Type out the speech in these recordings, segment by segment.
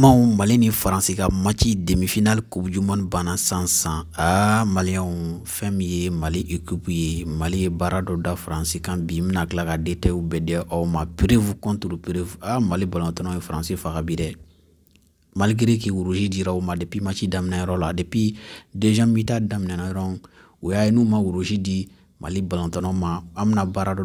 Maw Mali ni demi-finale Coupe du Monde bana Sans, sans ah Maléon Mali équipe ye Mali Barado da Faransi kan bi n ma contre le aa Mali Balantono ye Faransi Farabide. malgré ki dira au ma depuis match daminɛyɔrɔ depi depuis déjà mitad damna daminɛna ou u y'a ma rouge di Mali balantono ma amna barado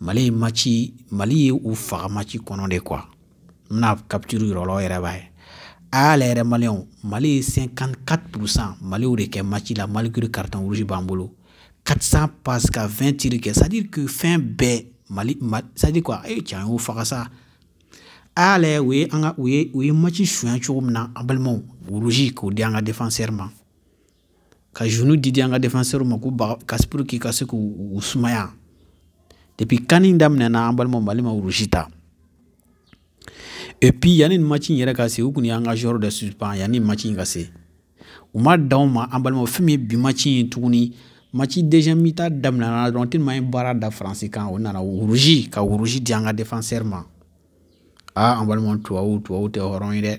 mali ye maci mali ye u faga maci kɔnɔ de kuwa n bena kapturu yirɔlɔ yɛrɛ b'a ye a y'a la yɛrɛ maliyɛnw mali ye 54 pourcent maliw de kɛ maci la malikiri kartan rusi b'an bolo 400 passe ka 20 tiri kɛ c'est à dire que fɛn bɛɛ mali ma, c'est à dire quoi e cɛ an y'o faga sa a y'a layɛ o ye an ka o ye o ye maci suɲɛ cogo min na an balimaw rusi k'o di an ka défenseur ma ka zunu di di an ka défenseur ma ko baga ka pour que ka se k'u sumaya depuis kani daminɛna an balima mali ma urusi ta et puis yanni nin match in yɛrɛ ka se u kun y'an ka jɔyɔrɔ dɔ suspend yanni nin match in ka se u ma dan o ma an balimaw fɛn min ye bi match in ye tuguni match deuxième mi-temps daminɛna dɔrɔn tellement an ye baara da faransi kan o nana urusi ka urusi di an ka défenseur ma aa an balimaw tubabuw tubabuw tɛ hɔrɔn ye dɛ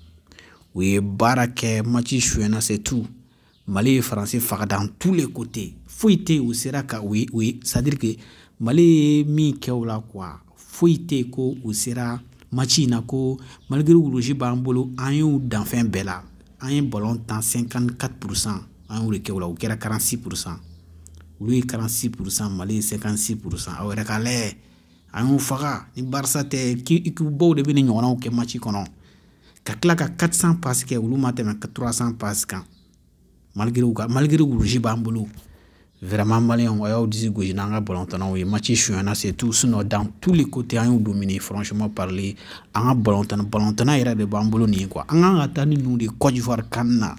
Oui, ye baara kɛ c'est tout. se tu mali ye tous les côtés. foyi ou sera oui. oui, cestadire ke mali ye min kɛw la kua quoi ko u sera machina na ko malgri wurusi b'an bolo an bella danfɛn bɛɛ la 54 pourcent le kɛ ou kera 46 Oui, 46 Malais 56 pourcent aw fara, ka lɛ an y'u de bɛ ni ɲɔgɔnnaw machi maci kɔnɔ. ka tila ka 400 pasi kɛ olu ma tɛmɛ 300 pasi kan malgré u ka malgré wurusi b'an bolo vraiment maliyɛnw a y'aw disi gosi n'an ka balɔntanaw ye match sonyana c'est tout sinon dans tous les côtés an y'u dominer franchement parler an ka balɔntana balɔntana yɛrɛ de b'an bolo nin quoi an kan ka taa ni ninnu de Côte d'Ivoire kan na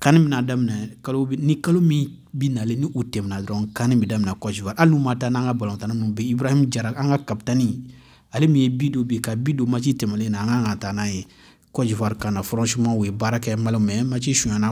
kani bɛna daminɛ kalo ni kalo min bi nalen ni o tɛmɛna dɔrɔn kani bɛ daminɛ Côte d'Ivoire hali n'u ma taa n'an ka balɔntana ninnu bɛ Ibrahim Jara an ka kapitani ale min ye bi don bi ka bi don match tɛmɛnen na an kan ka taa n'a ye Côte d'Ivoire kana franchement u ye baara kɛ Maliyɛnw mais match suɲana